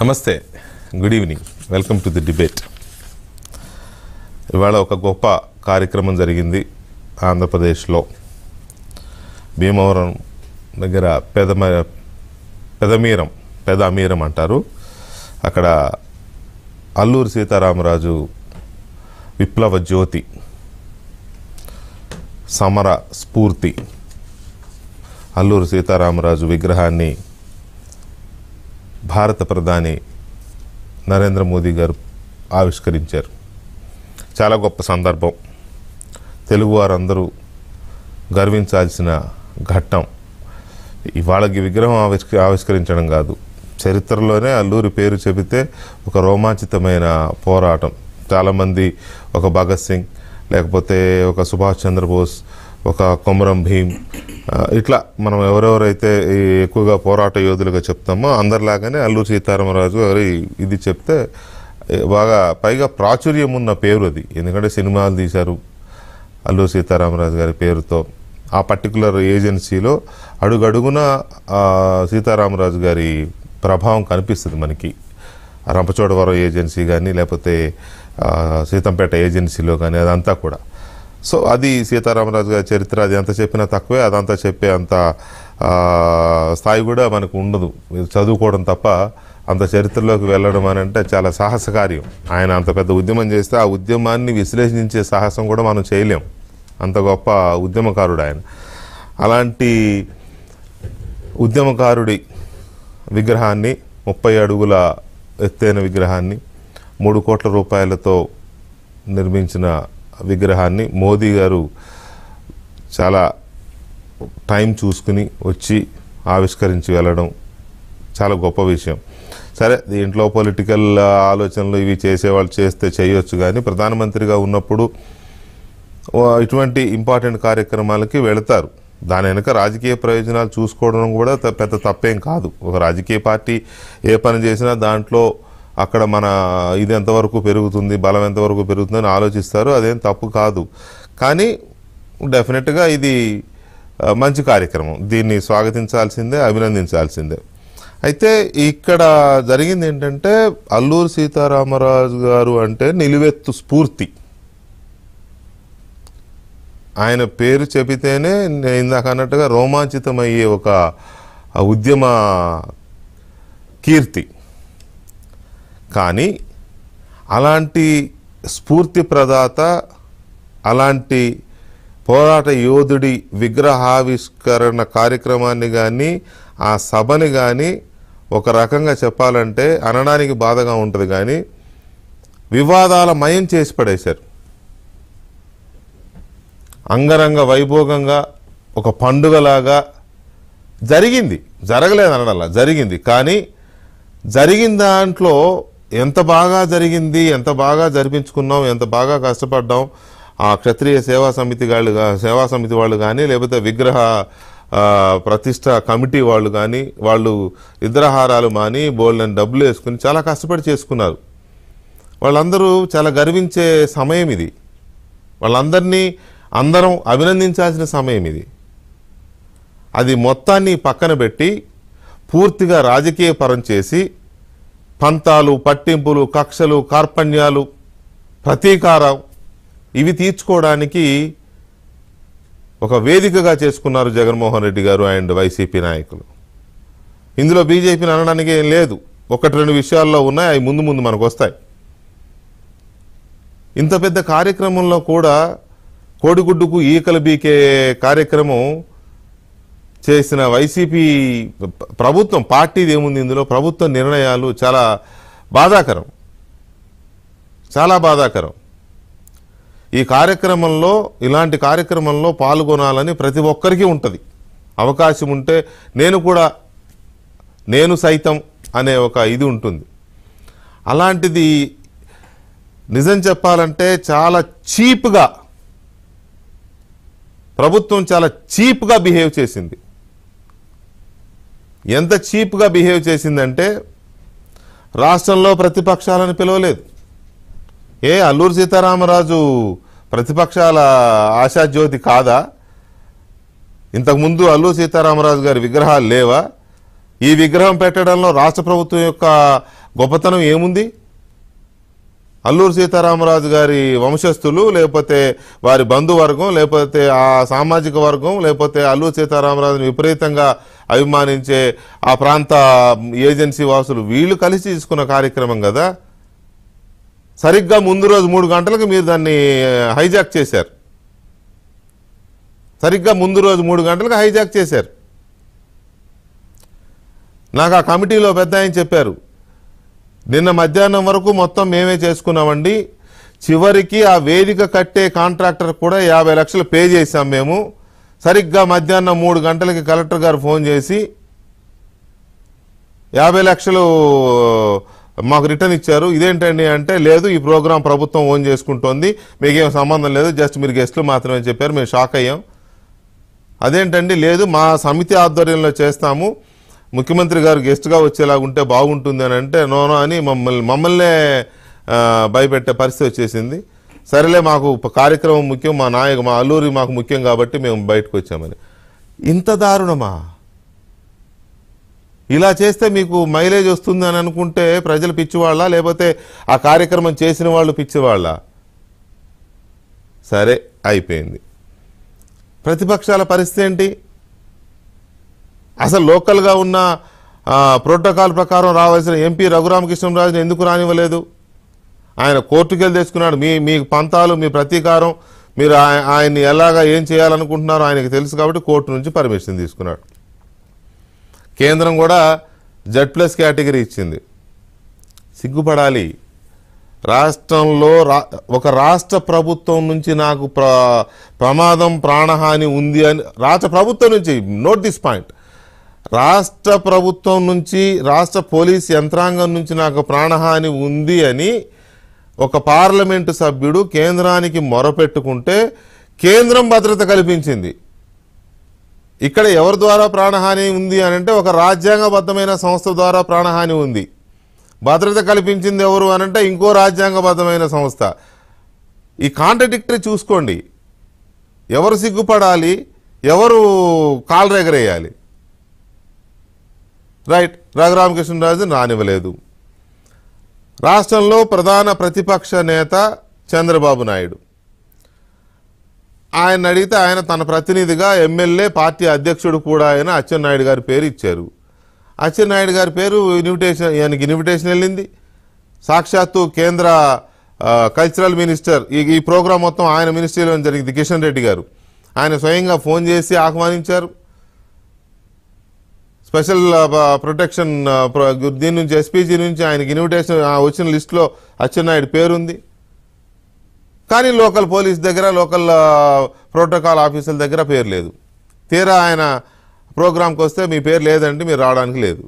నమస్తే good evening welcome to the debate ఇవాళ ఒక గొప్ప కార్యక్రమం జరిగింది ఆంధ్రప్రదేశ్లో భీమవరం దగ్గర పెదమ పెదమీరం పెదమీరం అంటారు అక్కడ అల్లూరు సీతారామరాజు విప్లవ జ్యోతి సమర స్ఫూర్తి అల్లూరు సీతారామరాజు విగ్రహాన్ని భారత ప్రధాని నరేంద్ర మోదీ గారు ఆవిష్కరించారు చాలా గొప్ప సందర్భం తెలుగువారందరూ గర్వించాల్సిన ఘట్టం ఇవాళకి విగ్రహం ఆవిష్క ఆవిష్కరించడం కాదు చరిత్రలోనే అల్లూరి పేరు చెబితే ఒక రోమాంచితమైన పోరాటం చాలామంది ఒక భగత్ సింగ్ లేకపోతే ఒక సుభాష్ చంద్రబోస్ ఒక కొమరం భీమ్ ఇట్లా మనం ఎవరెవరైతే ఎక్కువగా పోరాట యోధులుగా చెప్తామో అందరిలాగానే అల్లూరి సీతారామరాజు గారి ఇది చెప్తే బాగా పైగా ప్రాచుర్యం ఉన్న పేరు అది ఎందుకంటే సినిమాలు తీశారు అల్లూరి సీతారామరాజు గారి పేరుతో ఆ పర్టికులర్ ఏజెన్సీలో అడుగడుగున సీతారామరాజు గారి ప్రభావం కనిపిస్తుంది మనకి రంపచోడవరం ఏజెన్సీ కానీ లేకపోతే సీతంపేట ఏజెన్సీలో కానీ అదంతా కూడా సో అది సీతారామరాజు గారి చరిత్ర అది ఎంత చెప్పినా తక్కువే అదంతా చెప్పే అంత స్థాయి కూడా మనకు ఉండదు చదువుకోవడం తప్ప అంత చరిత్రలోకి వెళ్ళడం అని అంటే చాలా సాహస కార్యం ఆయన అంత పెద్ద ఉద్యమం చేస్తే ఆ ఉద్యమాన్ని విశ్లేషించే సాహసం కూడా మనం చేయలేం అంత గొప్ప ఉద్యమకారుడు ఆయన అలాంటి ఉద్యమకారుడి విగ్రహాన్ని ముప్పై అడుగుల ఎత్తైన విగ్రహాన్ని మూడు కోట్ల రూపాయలతో నిర్మించిన విగ్రహాన్ని మోదీ గారు చాలా టైం చూసుకుని వచ్చి ఆవిష్కరించి వెళ్ళడం చాలా గొప్ప విషయం సరే దీంట్లో పొలిటికల్ ఆలోచనలు ఇవి చేసేవాళ్ళు చేస్తే చేయొచ్చు కానీ ప్రధానమంత్రిగా ఉన్నప్పుడు ఇటువంటి ఇంపార్టెంట్ కార్యక్రమాలకి వెళతారు దాని వెనుక రాజకీయ ప్రయోజనాలు చూసుకోవడం కూడా పెద్ద తప్పేం కాదు ఒక రాజకీయ పార్టీ ఏ పని చేసినా దాంట్లో అక్కడ మన ఇది ఎంతవరకు పెరుగుతుంది బలం ఎంతవరకు పెరుగుతుంది అని ఆలోచిస్తారు అదేం తప్పు కాదు కానీ డెఫినెట్గా ఇది మంచి కార్యక్రమం దీన్ని స్వాగతించాల్సిందే అభినందించాల్సిందే అయితే ఇక్కడ జరిగింది ఏంటంటే అల్లూరు సీతారామరాజు గారు అంటే నిలువెత్తు స్ఫూర్తి ఆయన పేరు చెబితేనే నేను ఇందాక అన్నట్టుగా రోమాంచితమయ్యే ఒక ఉద్యమ కీర్తి కానీ అలాంటి స్ఫూర్తి ప్రదాత అలాంటి పోరాట యోధుడి విగ్రహావిష్కరణ కార్యక్రమాన్ని కానీ ఆ సభని కానీ ఒక రకంగా చెప్పాలంటే అనడానికి బాధగా ఉంటుంది కానీ వివాదాల మయం చేసి పడేశారు అంగరంగ వైభోగంగా ఒక పండుగలాగా జరిగింది జరగలేదు అనడాల జరిగింది కానీ జరిగిన దాంట్లో ఎంత బాగా జరిగింది ఎంత బాగా జరిపించుకున్నాం ఎంత బాగా కష్టపడ్డాం ఆ క్షత్రియ సేవా సమితి వాళ్ళు సేవా సమితి వాళ్ళు కానీ లేకపోతే విగ్రహ ప్రతిష్ట కమిటీ వాళ్ళు కానీ వాళ్ళు ఇద్రహారాలు మాని బోల్డెన్ డబ్బులు వేసుకుని చాలా కష్టపడి చేసుకున్నారు వాళ్ళందరూ చాలా గర్వించే సమయం ఇది వాళ్ళందరినీ అందరం అభినందించాల్సిన సమయం ఇది అది మొత్తాన్ని పక్కన పెట్టి పూర్తిగా రాజకీయ పరం చేసి పంతాలు పట్టింపులు కక్షలు కార్పణ్యాలు ప్రతీకారం ఇవి తీర్చుకోవడానికి ఒక వేదికగా చేసుకున్నారు జగన్మోహన్ రెడ్డి గారు అండ్ వైసీపీ నాయకులు ఇందులో బీజేపీని అనడానికి ఏం లేదు ఒకటి రెండు విషయాల్లో ఉన్నాయి అవి ముందు ముందు మనకు వస్తాయి ఇంత పెద్ద కార్యక్రమంలో కూడా కోడిగుడ్డుకు ఈకలు బీకే కార్యక్రమం చేసిన వైసీపీ ప్రభుత్వం పార్టీది ఏముంది ఇందులో ప్రభుత్వ నిర్ణయాలు చాలా బాధాకరం చాలా బాధాకరం ఈ కార్యక్రమంలో ఇలాంటి కార్యక్రమంలో పాల్గొనాలని ప్రతి ఒక్కరికి ఉంటుంది అవకాశం ఉంటే నేను కూడా నేను సైతం అనే ఒక ఇది ఉంటుంది అలాంటిది నిజం చెప్పాలంటే చాలా చీప్గా ప్రభుత్వం చాలా చీప్గా బిహేవ్ చేసింది ఎంత చీప్గా బిహేవ్ చేసిందంటే రాష్ట్రంలో ప్రతిపక్షాలను పిలవలేదు ఏ అల్లూరు సీతారామరాజు ప్రతిపక్షాల ఆశాజ్యోతి కాదా ఇంతకుముందు అల్లూరు సీతారామరాజు గారి విగ్రహాలు లేవా ఈ విగ్రహం పెట్టడంలో రాష్ట్ర ప్రభుత్వం యొక్క గొప్పతనం ఏముంది అల్లూరు సీతారామరాజు గారి వంశస్థులు లేకపోతే వారి బంధువర్గం లేకపోతే ఆ సామాజిక వర్గం లేకపోతే అల్లూరు సీతారామరాజుని విపరీతంగా అభిమానించే ఆ ప్రాంత ఏజెన్సీ వాసులు వీళ్ళు కలిసి తీసుకున్న కార్యక్రమం కదా సరిగ్గా ముందు రోజు మూడు గంటలకు మీరు దాన్ని హైజాక్ చేశారు సరిగ్గా ముందు రోజు మూడు గంటలకు హైజాక్ చేశారు నాకు ఆ కమిటీలో పెద్ద ఆయన చెప్పారు నిన్న మధ్యాహ్నం వరకు మొత్తం మేమే చేసుకున్నామండి చివరికి ఆ వేదిక కట్టే కాంట్రాక్టర్ కూడా యాభై లక్షలు పే చేశాం మేము సరిగ్గా మధ్యాహ్నం మూడు గంటలకి కలెక్టర్ గారు ఫోన్ చేసి యాభై లక్షలు మాకు రిటర్న్ ఇచ్చారు ఇదేంటండి అంటే లేదు ఈ ప్రోగ్రాం ప్రభుత్వం ఓన్ చేసుకుంటోంది మీకేం సంబంధం లేదు జస్ట్ మీరు గెస్ట్లు మాత్రమే చెప్పారు మేము షాక్ అయ్యాం అదేంటండి లేదు మా సమితి ఆధ్వర్యంలో చేస్తాము ముఖ్యమంత్రి గారు గెస్ట్గా వచ్చేలాగుంటే బాగుంటుంది అని అంటే నోనో అని మమ్మల్ని మమ్మల్నే భయపెట్టే పరిస్థితి వచ్చేసింది సరేలే మాకు కార్యక్రమం ముఖ్యం మా నాయకు మా అల్లూరి మాకు ముఖ్యం కాబట్టి మేము బయటకు వచ్చామని ఇంత దారుణమా ఇలా చేస్తే మీకు మైలేజ్ వస్తుంది అని అనుకుంటే ప్రజలు పిచ్చివాళ్ళ లేకపోతే ఆ కార్యక్రమం చేసిన వాళ్ళు పిచ్చివాళ్ళ సరే అయిపోయింది ప్రతిపక్షాల పరిస్థితి ఏంటి అసలు లోకల్గా ఉన్న ప్రోటోకాల్ ప్రకారం రావాల్సిన ఎంపీ రఘురామకృష్ణరాజుని ఎందుకు రానివ్వలేదు ఆయన కోర్టుకెళ్ళి తెచ్చుకున్నాడు మీ మీ పంతాలు మీ ప్రతీకారం మీరు ఆయన్ని ఎలాగా ఏం చేయాలనుకుంటున్నారో ఆయనకి తెలుసు కాబట్టి కోర్టు నుంచి పర్మిషన్ తీసుకున్నాడు కేంద్రం కూడా జడ్ ప్లస్ కేటగిరీ ఇచ్చింది సిగ్గుపడాలి రాష్ట్రంలో ఒక రాష్ట్ర ప్రభుత్వం నుంచి నాకు ప్రమాదం ప్రాణహాని ఉంది అని రాష్ట్ర ప్రభుత్వం నుంచి నోట్ దిస్ పాయింట్ రాష్ట్ర ప్రభుత్వం నుంచి రాష్ట్ర పోలీస్ యంత్రాంగం నుంచి నాకు ప్రాణహాని ఉంది అని ఒక పార్లమెంటు సభ్యుడు కేంద్రానికి మొరపెట్టుకుంటే కేంద్రం భద్రత కల్పించింది ఇక్కడ ఎవరి ద్వారా ప్రాణహాని ఉంది అని అంటే ఒక రాజ్యాంగబద్ధమైన సంస్థ ద్వారా ప్రాణహాని ఉంది భద్రత కల్పించింది ఎవరు అనంటే ఇంకో రాజ్యాంగబద్ధమైన సంస్థ ఈ కాంట్రడిక్టరీ చూసుకోండి ఎవరు సిగ్గుపడాలి ఎవరు కాలరెగరేయాలి రైట్ రఘురామకృష్ణరాజు రానివ్వలేదు రాష్ట్రంలో ప్రధాన ప్రతిపక్ష నేత చంద్రబాబు నాయుడు ఆయన అడిగితే ఆయన తన ప్రతినిధిగా ఎమ్మెల్యే పార్టీ అధ్యక్షుడు కూడా ఆయన అచ్చెన్నాయుడు గారి పేరు ఇచ్చారు అచ్చెన్నాయుడు గారి పేరు ఇన్విటేషన్ ఆయనకి ఇన్విటేషన్ వెళ్ళింది సాక్షాత్తు కేంద్ర కల్చరల్ మినిస్టర్ ఈ ఈ ప్రోగ్రాం మొత్తం ఆయన మినిస్ట్రీలో జరిగింది కిషన్ రెడ్డి గారు ఆయన స్వయంగా ఫోన్ చేసి ఆహ్వానించారు స్పెషల్ ప్రొటెక్షన్ దీని నుంచి ఎస్పీజీ నుంచి ఆయనకి ఇన్విటేషన్ వచ్చిన లిస్టులో అచ్చెన్నాయుడు పేరుంది కానీ లోకల్ పోలీస్ దగ్గర లోకల్ ప్రోటోకాల్ ఆఫీసుల దగ్గర పేరు లేదు తీరా ఆయన ప్రోగ్రామ్కి వస్తే మీ పేరు లేదంటే మీరు రావడానికి లేదు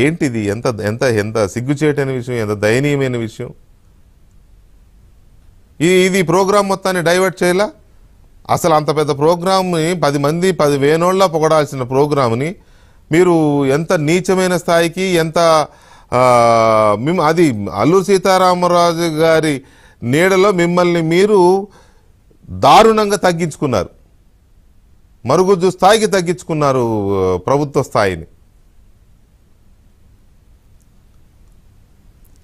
ఏంటిది ఎంత ఎంత ఎంత సిగ్గుచేటైన విషయం ఎంత దయనీయమైన విషయం ఇది ఇది ప్రోగ్రాం మొత్తాన్ని డైవర్ట్ చేయాల అసలు అంత పెద్ద ప్రోగ్రామ్ని పది మంది పది వేనోళ్ళ పొగడాల్సిన ప్రోగ్రామ్ని మీరు ఎంత నీచమైన స్థాయికి ఎంత మేము అది అల్లు సీతారామరాజు గారి నీడలో మిమ్మల్ని మీరు దారుణంగా తగ్గించుకున్నారు మరుగుజ్జు స్థాయికి తగ్గించుకున్నారు ప్రభుత్వ స్థాయిని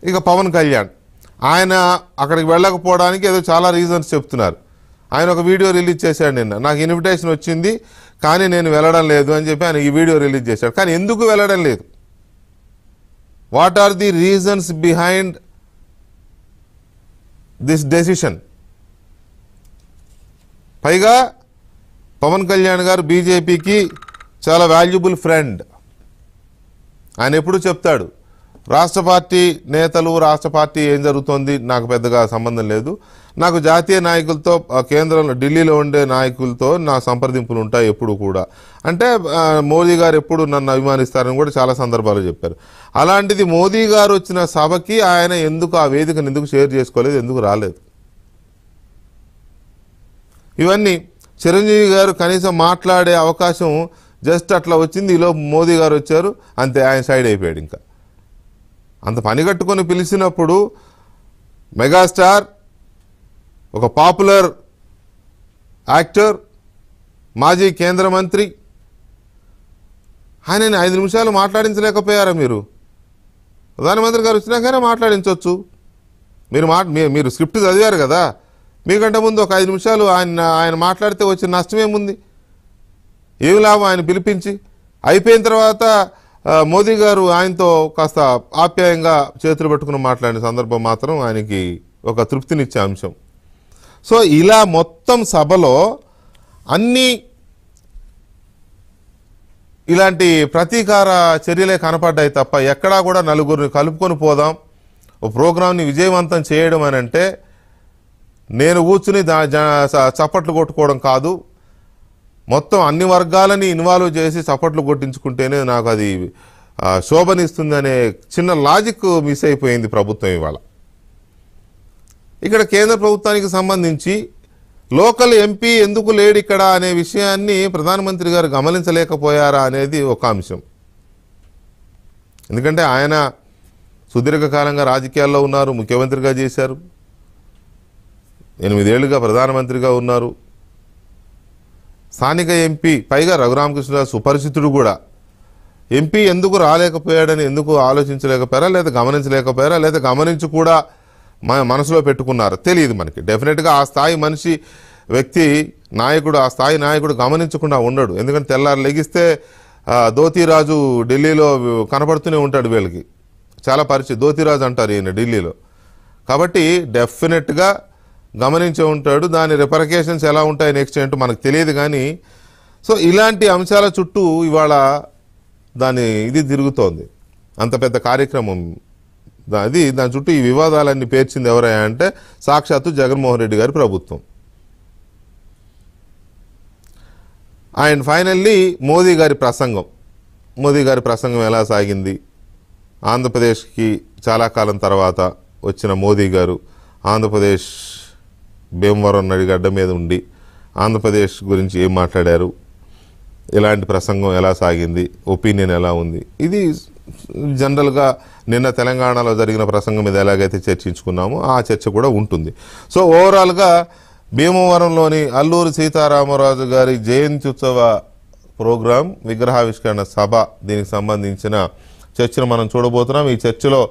ఇక పవన్ కళ్యాణ్ ఆయన అక్కడికి వెళ్ళకపోవడానికి ఏదో చాలా రీజన్స్ చెప్తున్నారు ఆయన ఒక వీడియో రిలీజ్ చేశాడు నిన్న నాకు ఇన్విటేషన్ వచ్చింది కానీ నేను వెళ్ళడం లేదు అని చెప్పి ఆయన ఈ వీడియో రిలీజ్ చేశాడు కానీ ఎందుకు వెళ్ళడం లేదు what are the reasons behind this decision పైగా పవన్ కళ్యాణ్ గారు బీజేపీకి చాలా వాల్యుబుల్ ఫ్రెండ్ ఆయన ఎప్పుడు చెప్తాడు రాష్ట్ర పార్టీ నేతలు రాష్ట్ర పార్టీ ఏం జరుగుతోంది నాకు పెద్దగా సంబంధం లేదు నాకు జాతీయ నాయకులతో కేంద్రంలో ఢిల్లీలో ఉండే నాయకులతో నా సంప్రదింపులు ఉంటాయి ఎప్పుడు కూడా అంటే మోదీ గారు ఎప్పుడు నన్ను అభిమానిస్తారని కూడా చాలా సందర్భాలు చెప్పారు అలాంటిది మోదీ గారు వచ్చిన సభకి ఆయన ఎందుకు ఆ వేదికను ఎందుకు షేర్ చేసుకోలేదు ఎందుకు రాలేదు ఇవన్నీ చిరంజీవి గారు కనీసం మాట్లాడే అవకాశం జస్ట్ అట్లా వచ్చింది ఈలో మోదీ గారు వచ్చారు అంతే ఆయన సైడ్ అయిపోయాడు ఇంకా అంత పని కట్టుకొని పిలిచినప్పుడు మెగాస్టార్ ఒక పాపులర్ యాక్టర్ మాజీ కేంద్ర మంత్రి ఆయనని ఐదు నిమిషాలు మాట్లాడించలేకపోయారా మీరు ప్రధానమంత్రి గారు వచ్చినాకనే మాట్లాడించవచ్చు మీరు మా మీరు స్క్రిప్ట్ చదివారు కదా మీకంటే ముందు ఒక ఐదు నిమిషాలు ఆయన ఆయన మాట్లాడితే వచ్చిన నష్టమేముంది ఏమి లాభం ఆయన పిలిపించి అయిపోయిన తర్వాత మోదీ గారు ఆయనతో కాస్త ఆప్యాయంగా చేతులు పెట్టుకుని మాట్లాడిన సందర్భం మాత్రం ఆయనకి ఒక తృప్తినిచ్చే అంశం సో ఇలా మొత్తం సభలో అన్ని ఇలాంటి ప్రతీకార చర్యలే కనపడ్డాయి తప్ప ఎక్కడా కూడా నలుగురిని కలుపుకొని పోదాం ఓ ప్రోగ్రాంని విజయవంతం చేయడం అని అంటే నేను కూర్చుని దా చప్పట్లు కొట్టుకోవడం కాదు మొత్తం అన్ని వర్గాలని ఇన్వాల్వ్ చేసి సపోర్ట్లు కొట్టించుకుంటేనే నాకు అది శోభనిస్తుందనే చిన్న లాజిక్ మిస్ అయిపోయింది ప్రభుత్వం ఇవాళ ఇక్కడ కేంద్ర ప్రభుత్వానికి సంబంధించి లోకల్ ఎంపీ ఎందుకు లేడు ఇక్కడ అనే విషయాన్ని ప్రధానమంత్రి గారు గమనించలేకపోయారా అనేది ఒక అంశం ఎందుకంటే ఆయన సుదీర్ఘకాలంగా రాజకీయాల్లో ఉన్నారు ముఖ్యమంత్రిగా చేశారు ఎనిమిదేళ్లుగా ప్రధానమంత్రిగా ఉన్నారు స్థానిక ఎంపీ పైగా రఘురామకృష్ణరాజు సుపరిచితుడు కూడా ఎంపీ ఎందుకు రాలేకపోయాడని ఎందుకు ఆలోచించలేకపోయారా లేదా గమనించలేకపోయారా లేదా గమనించి కూడా మన మనసులో పెట్టుకున్నారు తెలియదు మనకి డెఫినెట్గా ఆ స్థాయి మనిషి వ్యక్తి నాయకుడు ఆ స్థాయి నాయకుడు గమనించకుండా ఉండడు ఎందుకంటే తెల్లారు లెగిస్తే దోతీరాజు ఢిల్లీలో కనపడుతూనే ఉంటాడు వీళ్ళకి చాలా పరిచయం దోతిరాజు అంటారు ఈయన ఢిల్లీలో కాబట్టి డెఫినెట్గా గమనించి ఉంటాడు దాని రిపరకేషన్స్ ఎలా ఉంటాయి నెక్స్ట్ ఏంటో మనకు తెలియదు కానీ సో ఇలాంటి అంశాల చుట్టూ ఇవాళ దాని ఇది తిరుగుతోంది అంత పెద్ద కార్యక్రమం అది దాని చుట్టూ ఈ వివాదాలన్నీ పేర్చింది ఎవరయ్యా అంటే సాక్షాత్తు జగన్మోహన్ రెడ్డి గారి ప్రభుత్వం అండ్ ఫైనల్లీ మోదీ గారి ప్రసంగం మోదీ గారి ప్రసంగం ఎలా సాగింది ఆంధ్రప్రదేశ్కి చాలా కాలం తర్వాత వచ్చిన మోదీ గారు ఆంధ్రప్రదేశ్ భీమవరం నడిగడ్డ మీద ఉండి ఆంధ్రప్రదేశ్ గురించి ఏం మాట్లాడారు ఇలాంటి ప్రసంగం ఎలా సాగింది ఒపీనియన్ ఎలా ఉంది ఇది జనరల్గా నిన్న తెలంగాణలో జరిగిన ప్రసంగం మీద ఎలాగైతే చర్చించుకున్నామో ఆ చర్చ కూడా ఉంటుంది సో ఓవరాల్గా భీమవరంలోని అల్లూరి సీతారామరాజు గారి జయంతి ఉత్సవ ప్రోగ్రాం విగ్రహావిష్కరణ సభ దీనికి సంబంధించిన చర్చను మనం చూడబోతున్నాం ఈ చర్చలో